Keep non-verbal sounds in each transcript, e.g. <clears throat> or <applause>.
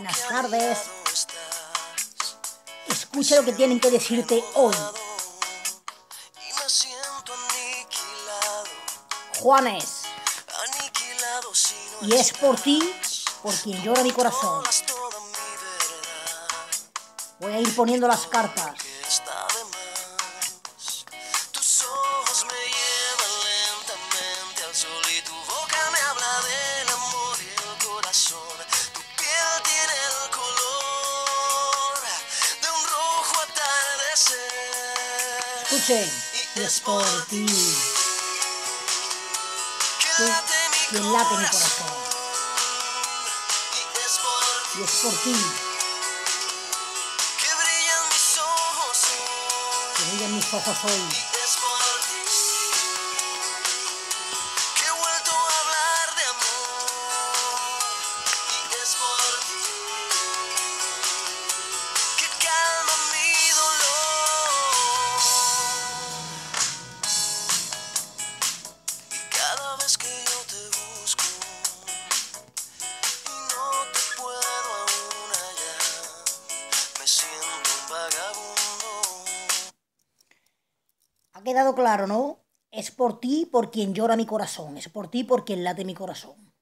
Buenas tardes. Escucha lo que tienen que decirte hoy. Juanes. Y es por ti, por quien llora mi corazón. Voy a ir poniendo las cartas. y es por ti. Que, late mi corazón. Y es por ti. Que brillan mis ojos hoy. quedado claro, ¿no? Es por ti, por quien llora mi corazón. Es por ti, por quien late mi corazón.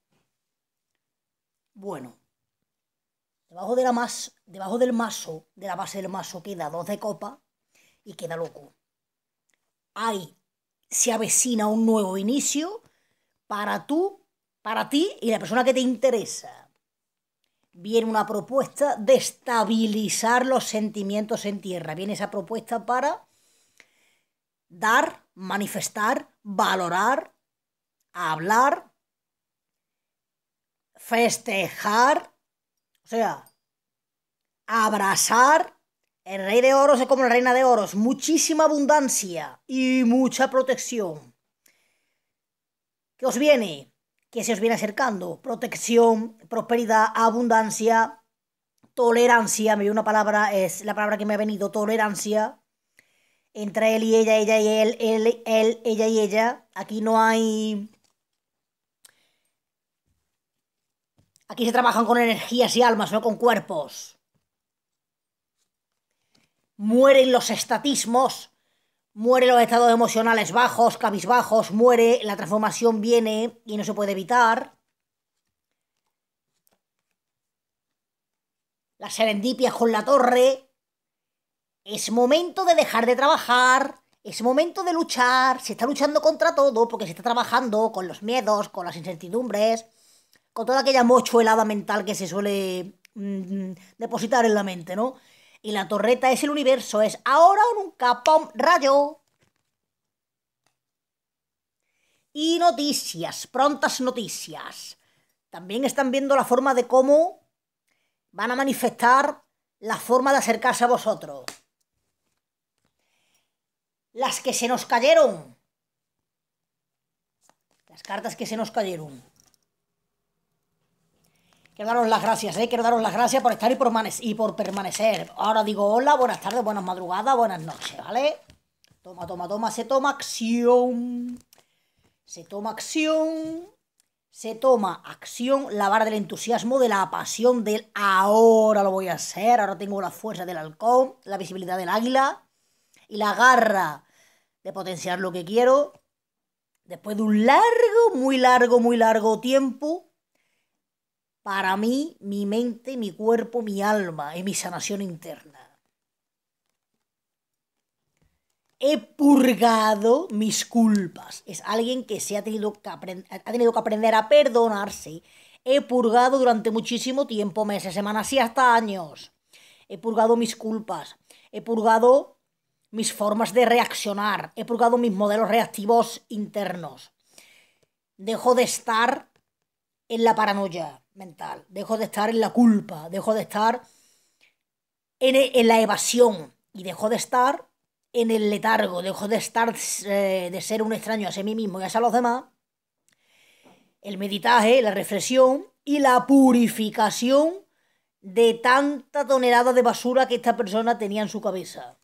Bueno, debajo, de la debajo del mazo, de la base del mazo, queda dos de copa y queda loco. Ahí se avecina un nuevo inicio para tú, para ti y la persona que te interesa. Viene una propuesta de estabilizar los sentimientos en tierra. Viene esa propuesta para dar, manifestar, valorar, hablar, festejar, o sea, abrazar. El rey de oros es como la reina de oros, muchísima abundancia y mucha protección. ¿Qué os viene? ¿Qué se os viene acercando? Protección, prosperidad, abundancia, tolerancia. Me dio una palabra, es la palabra que me ha venido, tolerancia. Entra él y ella, ella y él, él, él, ella y ella. Aquí no hay... Aquí se trabajan con energías y almas, no con cuerpos. Mueren los estatismos, mueren los estados emocionales bajos, cabizbajos, muere, la transformación viene y no se puede evitar. Las serendipias con la torre, es momento de dejar de trabajar. Es momento de luchar. Se está luchando contra todo porque se está trabajando con los miedos, con las incertidumbres, con toda aquella mochuelada mental que se suele mm, mm, depositar en la mente, ¿no? Y la torreta es el universo, es ahora o nunca, ¡pum! ¡Rayo! Y noticias, prontas noticias. También están viendo la forma de cómo van a manifestar la forma de acercarse a vosotros las que se nos cayeron. Las cartas que se nos cayeron. Quiero daros las gracias, ¿eh? Quiero daros las gracias por estar y por, y por permanecer. Ahora digo hola, buenas tardes, buenas madrugadas, buenas noches, ¿vale? Toma, toma, toma, se toma acción. Se toma acción. Se toma acción, la vara del entusiasmo, de la pasión, del ahora lo voy a hacer, ahora tengo la fuerza del halcón, la visibilidad del águila y la garra de potenciar lo que quiero, después de un largo, muy largo, muy largo tiempo, para mí, mi mente, mi cuerpo, mi alma y mi sanación interna. He purgado mis culpas. Es alguien que se ha tenido que, ha tenido que aprender a perdonarse. He purgado durante muchísimo tiempo, meses, semanas y hasta años. He purgado mis culpas. He purgado mis formas de reaccionar, he purgado mis modelos reactivos internos. Dejo de estar en la paranoia mental, dejo de estar en la culpa, dejo de estar en, la evasión y dejo de estar en el letargo, dejo de estar eh, de ser un extraño a sí mismo y a los demás. El meditaje, la reflexión y la purificación de tanta tonelada de basura que esta persona tenía en su cabeza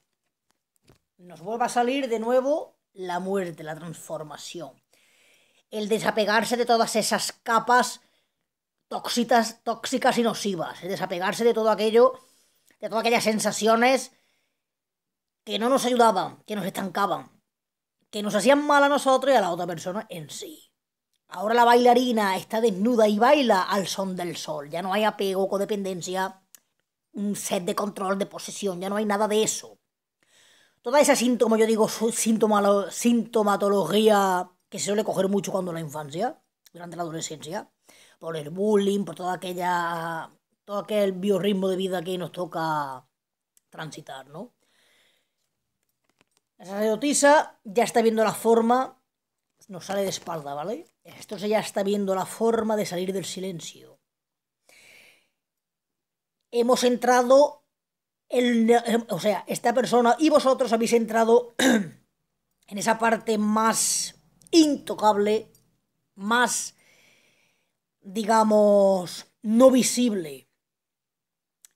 nos vuelva a salir de nuevo la muerte, la transformación. El desapegarse de todas esas capas tóxicas, tóxicas y nocivas. El desapegarse de todo aquello, de todas aquellas sensaciones que no nos ayudaban, que nos estancaban, que nos hacían mal a nosotros y a la otra persona en sí. Ahora la bailarina está desnuda y baila al son del sol. Ya no hay apego, codependencia, un set de control, de posesión, ya no hay nada de eso. Toda esa síntoma, yo digo, síntoma, sintomatología que se suele coger mucho cuando la infancia, durante la adolescencia, por el bullying, por toda aquella, todo aquel biorritmo de vida que nos toca transitar, ¿no? La sacerdotisa ya está viendo la forma, nos sale de espalda, ¿vale? Esto ya está viendo la forma de salir del silencio. Hemos entrado o sea, esta persona y vosotros habéis entrado <clears throat> en esa parte más intocable, más, digamos, no visible,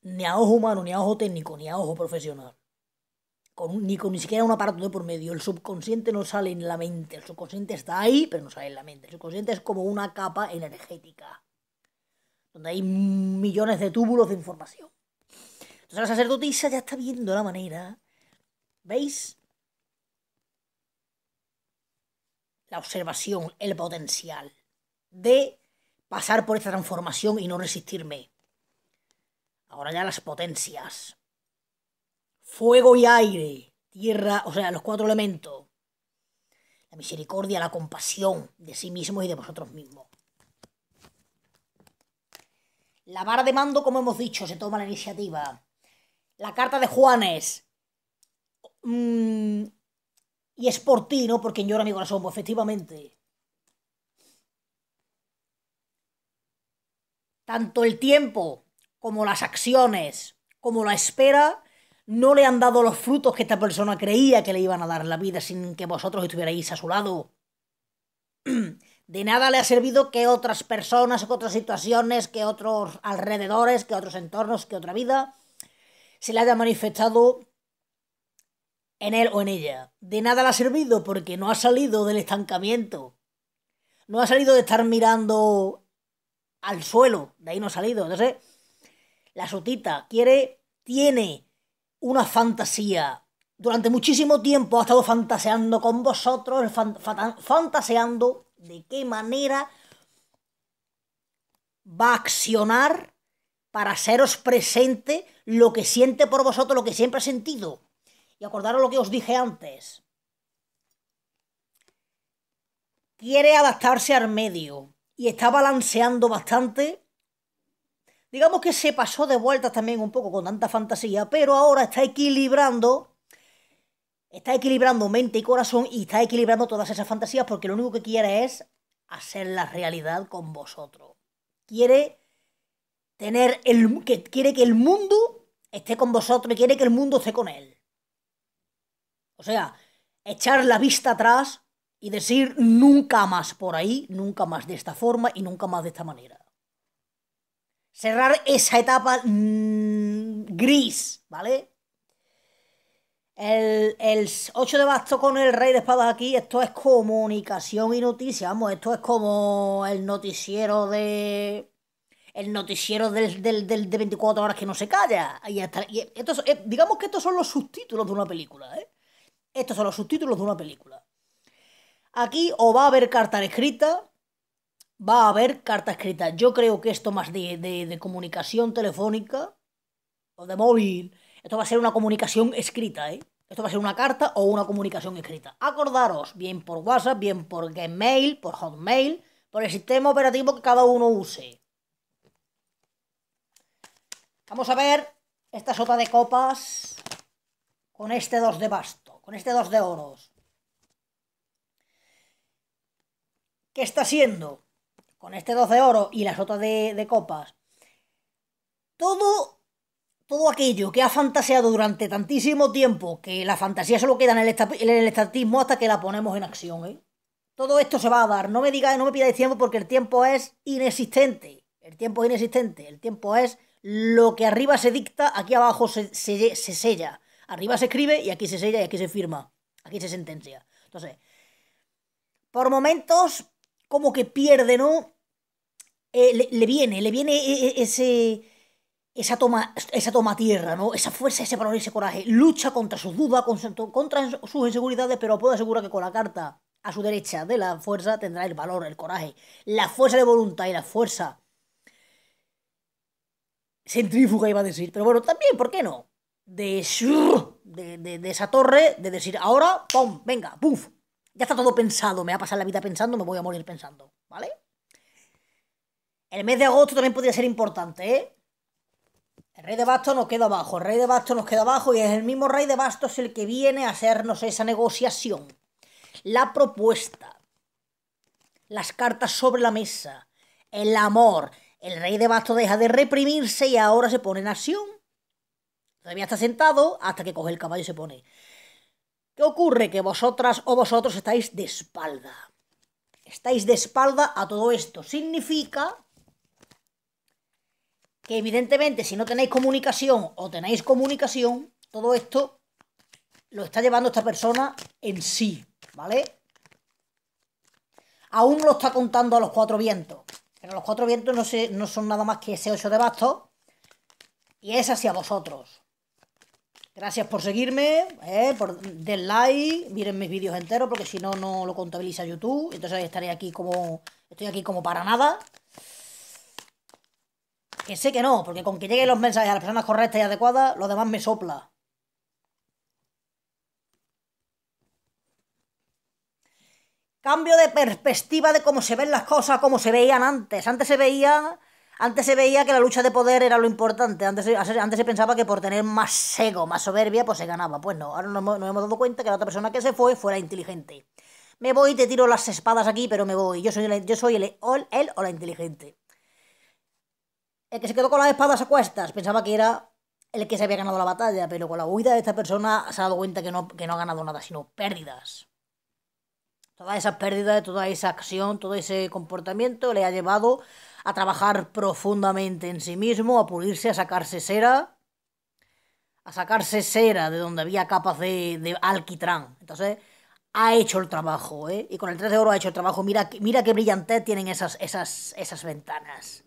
ni a ojo humano, ni a ojo técnico, ni a ojo profesional. Con, ni con ni siquiera un aparato de por medio. El subconsciente no sale en la mente. El subconsciente está ahí, pero no sale en la mente. El subconsciente es como una capa energética, donde hay millones de túbulos de información. Entonces la sacerdotisa ya está viendo la manera. ¿Veis? La observación, el potencial de pasar por esta transformación y no resistirme. Ahora ya las potencias. Fuego y aire, tierra, o sea, los cuatro elementos. La misericordia, la compasión de sí mismo y de vosotros mismos. La vara de mando, como hemos dicho, se toma la iniciativa la carta de Juanes. Mm, y es por ti, ¿no? Porque yo llora mi corazón, pues, efectivamente. Tanto el tiempo como las acciones, como la espera, no le han dado los frutos que esta persona creía que le iban a dar la vida sin que vosotros estuvierais a su lado. <clears throat> De nada le ha servido que otras personas, que otras situaciones, que otros alrededores, que otros entornos, que otra vida se le haya manifestado en él o en ella. De nada le ha servido porque no ha salido del estancamiento. No ha salido de estar mirando al suelo. De ahí no ha salido. Entonces, la sotita quiere, tiene una fantasía. Durante muchísimo tiempo ha estado fantaseando con vosotros, fantaseando de qué manera va a accionar para seros presente lo que siente por vosotros, lo que siempre ha sentido. Y acordaros lo que os dije antes. Quiere adaptarse al medio y está balanceando bastante. Digamos que se pasó de vueltas también un poco con tanta fantasía, pero ahora está equilibrando. Está equilibrando mente y corazón y está equilibrando todas esas fantasías porque lo único que quiere es hacer la realidad con vosotros. Quiere Tener el que quiere que el mundo esté con vosotros quiere que el mundo esté con él. O sea, echar la vista atrás y decir nunca más por ahí, nunca más de esta forma y nunca más de esta manera. Cerrar esa etapa mm, gris, ¿vale? El, el 8 de basto con el rey de espadas aquí, esto es comunicación y noticia, vamos, esto es como el noticiero de el noticiero del, de 24 horas que no se calla. Y eh, digamos que estos son los subtítulos de una película, ¿eh? Estos son los subtítulos de una película. Aquí o va a haber carta escrita, va a haber carta escrita. Yo creo que esto más de, comunicación telefónica o de móvil, esto va a ser una comunicación escrita, ¿eh? Esto va a ser una carta o una comunicación escrita. Acordaros, bien por WhatsApp, bien por Gmail, por Hotmail, por el sistema operativo que cada uno use. Vamos a ver esta sota de copas con este 2 de basto, con este 2 de oros. ¿Qué está siendo? Con este 2 de oro y la sota de, copas. Todo todo aquello que ha fantaseado durante tantísimo tiempo, que la fantasía solo queda en el, en estatismo hasta que la ponemos en acción, ¿eh? Todo esto se va a dar. No me digáis, no me pidáis tiempo porque el tiempo es inexistente. El tiempo es inexistente. El tiempo es lo que arriba se dicta, aquí abajo se, se, sella. Arriba se escribe y aquí se sella y aquí se firma. Aquí se sentencia. Entonces, por momentos, como que pierde, ¿no? Eh, le, viene, le viene eh, eh, ese. Esa toma, esa toma tierra, ¿no? Esa fuerza, ese valor, ese coraje. Lucha contra sus dudas, contra sus inseguridades, pero puedo asegurar que con la carta a su derecha de la fuerza tendrá el valor, el coraje, la fuerza de voluntad y la fuerza centrífuga iba a decir, pero bueno, también, ¿por qué no? De, de, de, esa torre, de decir, ahora, ¡pum! Venga, ¡puf! Ya está todo pensado, me va a pasar la vida pensando, me voy a morir pensando, ¿vale? El mes de agosto también podría ser importante, ¿eh? El rey de bastos nos queda abajo, el rey de bastos nos queda abajo y es el mismo rey de bastos el que viene a hacernos esa negociación. La propuesta, las cartas sobre la mesa, el amor, el rey de basto deja de reprimirse y ahora se pone en acción. Todavía está sentado hasta que coge el caballo y se pone. ¿Qué ocurre? Que vosotras o vosotros estáis de espalda. Estáis de espalda a todo esto. Significa que evidentemente si no tenéis comunicación o tenéis comunicación, todo esto lo está llevando esta persona en sí, ¿vale? Aún lo está contando a los cuatro vientos. Pero los cuatro vientos no, no son nada más que ese ocho de basto Y es hacia vosotros. Gracias por seguirme, eh, por den like, miren mis vídeos enteros, porque si no, no lo contabiliza YouTube. Entonces estaré aquí como. Estoy aquí como para nada. Que sé que no, porque con que lleguen los mensajes a las personas correctas y adecuadas, lo demás me sopla. Cambio de perspectiva de cómo se ven las cosas, cómo se veían antes. Antes se veía, antes se veía que la lucha de poder era lo importante. Antes, antes se pensaba que por tener más ego, más soberbia, pues se ganaba. Pues no, ahora nos, hemos dado cuenta que la otra persona que se fue fuera inteligente. Me voy, te tiro las espadas aquí, pero me voy. Yo soy él yo soy el, o la inteligente. El que se quedó con las espadas a cuestas pensaba que era el que se había ganado la batalla, pero con la huida de esta persona se ha dado cuenta que no ha ganado nada, sino pérdidas. Todas esas pérdidas, toda esa acción, todo ese comportamiento le ha llevado a trabajar profundamente en sí mismo, a pulirse, a sacarse cera, a sacarse cera de donde había capas de, alquitrán. Entonces, ha hecho el trabajo, ¿eh? Y con el 3 de oro ha hecho el trabajo. Mira, mira qué brillantez tienen esas, esas, esas ventanas.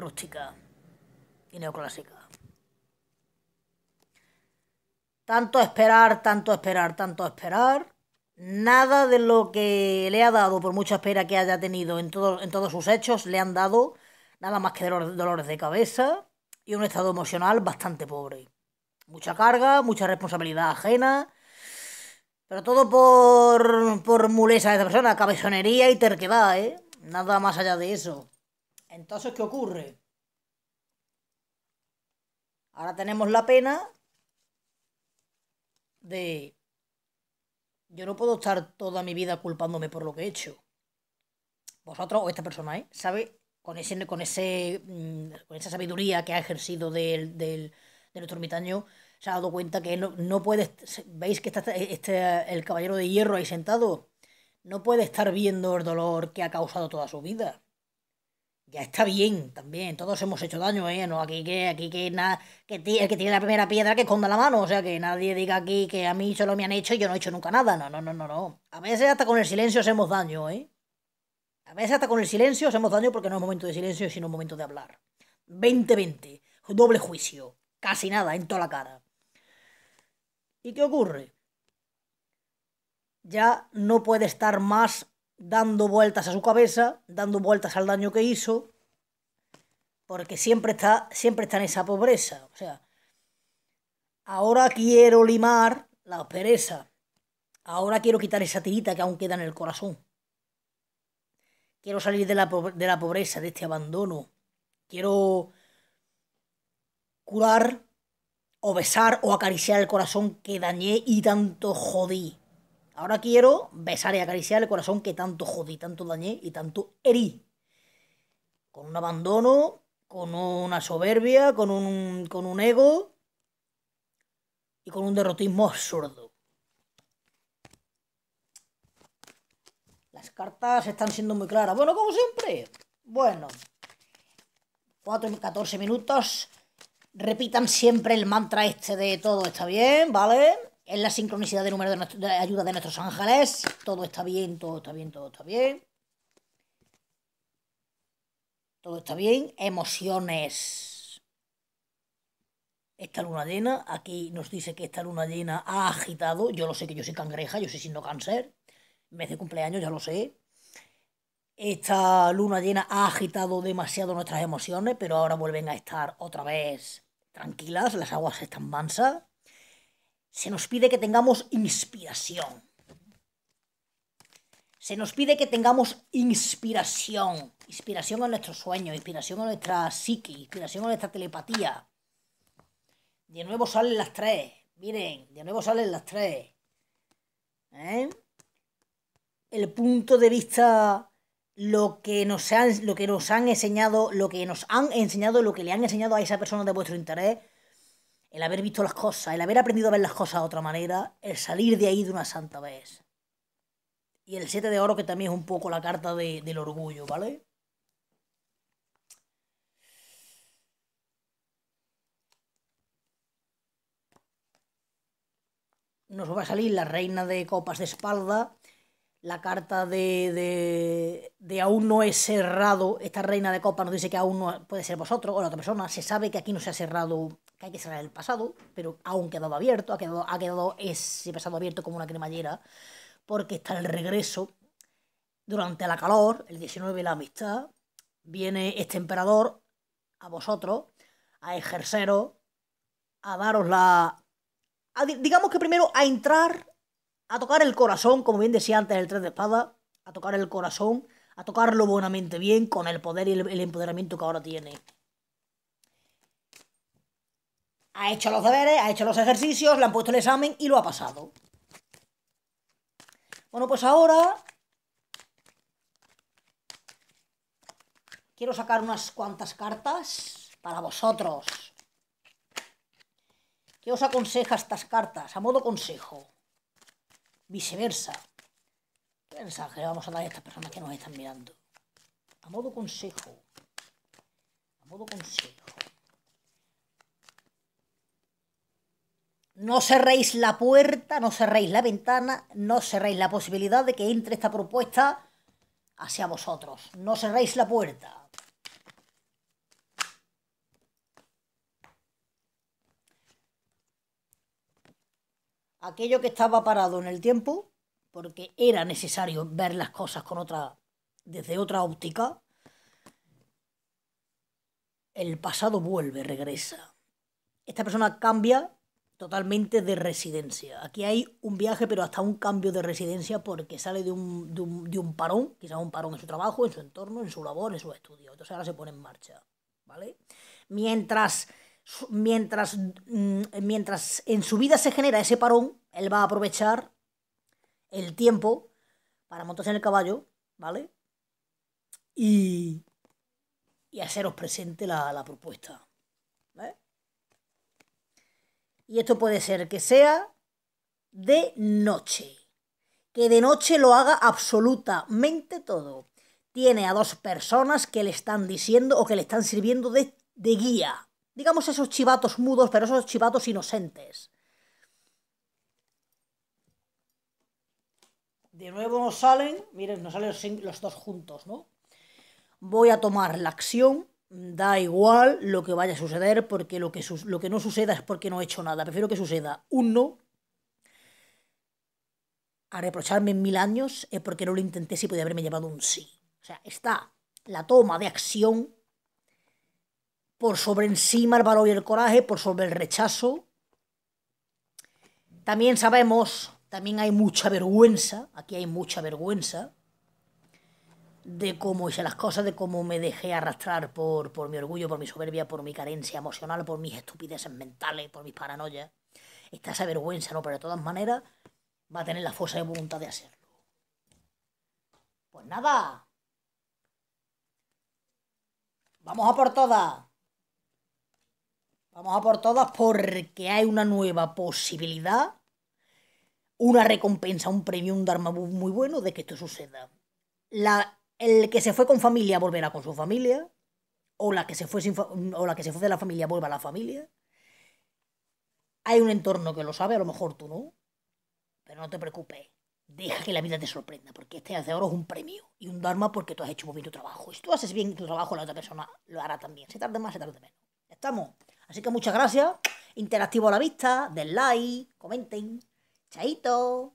Rústica y neoclásica. Tanto esperar, tanto esperar, tanto esperar. Nada de lo que le ha dado, por mucha espera que haya tenido en, en todos sus hechos, le han dado nada más que dolores de cabeza y un estado emocional bastante pobre. Mucha carga, mucha responsabilidad ajena, pero todo por, por de esa persona, cabezonería y terquedad, ¿eh? Nada más allá de eso. Entonces, ¿qué ocurre? Ahora tenemos la pena de yo no puedo estar toda mi vida culpándome por lo que he hecho. Vosotros o esta persona, ¿eh? Sabe, con, con, ese, mm, con esa sabiduría que ha ejercido del, de nuestro ermitaño, se ha dado cuenta que no, no puede. ¿Veis que está este, este, el caballero de hierro ahí sentado? No puede estar viendo el dolor que ha causado toda su vida ya está bien también, todos hemos hecho daño, ¿eh? No, aquí que, aquí que nada, que el que tiene la primera piedra que esconda la mano, o sea, que nadie diga aquí que a mí solo me han hecho y yo no he hecho nunca nada, no, no, no, no, no. A veces hasta con el silencio hacemos daño, ¿eh? A veces hasta con el silencio hacemos daño porque no es momento de silencio, sino momento de hablar. 20-20, doble juicio, casi nada, en toda la cara. ¿Y qué ocurre? Ya no puede estar más dando vueltas a su cabeza, dando vueltas al daño que hizo, porque siempre está, siempre está en esa pobreza. O sea, ahora quiero limar la pereza ahora quiero quitar esa tirita que aún queda en el corazón. Quiero salir de la, de la pobreza, de este abandono. Quiero curar o besar o acariciar el corazón que dañé y tanto jodí. Ahora quiero besar y acariciar el corazón que tanto jodí, tanto dañé y tanto herí. Con un abandono, con una soberbia, con un, con un ego y con un derrotismo absurdo. Las cartas están siendo muy claras. Bueno, como siempre. Bueno. 4 y 14 minutos. Repitan siempre el mantra este de todo está bien, ¿vale? en la sincronicidad de número de, ayuda de nuestros ángeles. Todo está bien, todo está bien, todo está bien. Todo está bien. Emociones. Esta luna llena, aquí nos dice que esta luna llena ha agitado. Yo lo sé que yo soy cangreja, yo soy signo cáncer. Mes de cumpleaños, ya lo sé. Esta luna llena ha agitado demasiado nuestras emociones, pero ahora vuelven a estar otra vez tranquilas, las aguas están mansas se nos pide que tengamos inspiración. Se nos pide que tengamos inspiración. Inspiración a nuestros sueños, inspiración a nuestra psique, inspiración a nuestra telepatía. De nuevo salen las tres. Miren, de nuevo salen las tres. ¿Eh? El punto de vista, lo que nos lo que nos han enseñado, lo que nos han enseñado, lo que le han enseñado a esa persona de vuestro interés el haber visto las cosas, el haber aprendido a ver las cosas de otra manera, el salir de ahí de una santa vez. Y el 7 de oro, que también es un poco la carta del orgullo, ¿vale? Nos va a salir la reina de copas de espalda la carta de, aún no es cerrado, esta reina de copa nos dice que aún no puede ser vosotros o la otra persona. Se sabe que aquí no se ha cerrado, que hay que cerrar el pasado, pero aún quedado abierto, ha quedado, ha quedado ese pasado abierto como una cremallera, porque está el regreso durante la calor, el 19 la amistad, viene este emperador a vosotros, a ejerceros, a daros la... digamos que primero a entrar a tocar el corazón, como bien decía antes el 3 de espada, a tocar el corazón, a tocarlo buenamente bien con el poder y el, empoderamiento que ahora tiene. Ha hecho los deberes, ha hecho los ejercicios, le han puesto el examen y lo ha pasado. Bueno, pues ahora quiero sacar unas cuantas cartas para vosotros. ¿Qué os aconseja estas cartas? A modo consejo. Viceversa. ¿Qué mensaje vamos a dar a estas personas que nos están mirando? A modo consejo. A modo consejo. No cerréis la puerta, no cerréis la ventana, no cerréis la posibilidad de que entre esta propuesta hacia vosotros. No cerréis la puerta. aquello que estaba parado en el tiempo, porque era necesario ver las cosas con otra, desde otra óptica, el pasado vuelve, regresa. Esta persona cambia totalmente de residencia. Aquí hay un viaje, pero hasta un cambio de residencia porque sale de un, parón, quizás un parón en su trabajo, en su entorno, en su labor, en su estudio. Entonces ahora se pone en marcha. ¿Vale? Mientras Mm, mientras, en su vida se genera ese parón, él va a aprovechar el tiempo para montarse en el caballo, ¿vale? Y, y haceros presente la, la propuesta. Y esto puede ser que sea de noche. Que de noche lo haga absolutamente todo. Tiene a dos personas que le están diciendo o que le están sirviendo de guía Digamos esos chivatos mudos, pero esos chivatos inocentes. De nuevo nos salen, miren, nos salen los dos juntos, ¿no? Voy a tomar la acción, da igual lo que vaya a suceder, porque lo que, lo que no suceda es porque no he hecho nada. Prefiero que suceda un no a reprocharme en mil años es porque no lo intenté si podía haberme llevado un sí. O sea, está la toma de acción por sobre encima el valor y el coraje, por sobre el rechazo. También sabemos, también hay mucha vergüenza, aquí hay mucha vergüenza de cómo hice las cosas, de cómo me dejé arrastrar por, mi orgullo, por mi soberbia, por mi carencia emocional, por mis estupideces mentales, por mis paranoias. Está esa vergüenza, ¿no? Pero de todas maneras va a tener la fuerza de voluntad de hacerlo. Pues nada. Vamos a por todas. Vamos a por todas porque hay una nueva posibilidad, una recompensa, un premio, un Dharma muy bueno de que esto suceda. La, el que se fue con familia volverá con su familia, o la que se fue, o la que se fue de la familia vuelva a la familia. Hay un entorno que lo sabe, a lo mejor tú no, pero no te preocupes. Deja que la vida te sorprenda, porque este hace oro es un premio y un dharma porque tú has hecho muy bien tu trabajo. Y si tú haces bien tu trabajo, la otra persona lo hará también. Se tarde más, se tarde menos. ¿Estamos? Así que muchas gracias. Interactivo a la vista, den like, comenten. Chaito.